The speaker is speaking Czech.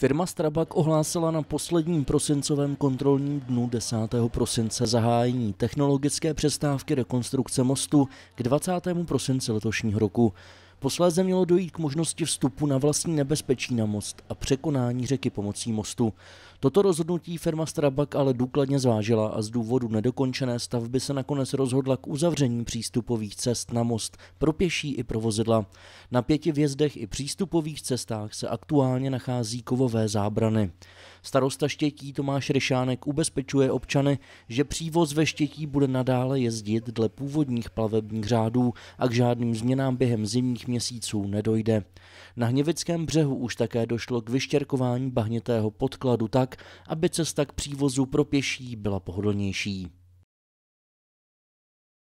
Firma Strabag ohlásila na posledním prosincovém kontrolním dnu 10. prosince zahájení technologické přestávky rekonstrukce mostu k 20. prosinci letošního roku. Posléze mělo dojít k možnosti vstupu na vlastní nebezpečí na most a překonání řeky pomocí mostu. Toto rozhodnutí firma Strabag ale důkladně zvážila a z důvodu nedokončené stavby se nakonec rozhodla k uzavření přístupových cest na most pro pěší i pro vozidla. Na pěti vjezdech i přístupových cestách se aktuálně nachází kovové zábrany. Starosta Štětí Tomáš Ryšánek ubezpečuje občany, že přívoz ve Štětí bude nadále jezdit dle původních plavebních řádů a k žádným změnám během zimních měsíců nedojde. Na Hněvickém břehu už také došlo k vyštěrkování bahnitého podkladu tak, aby cesta k přívozu pro pěší byla pohodlnější.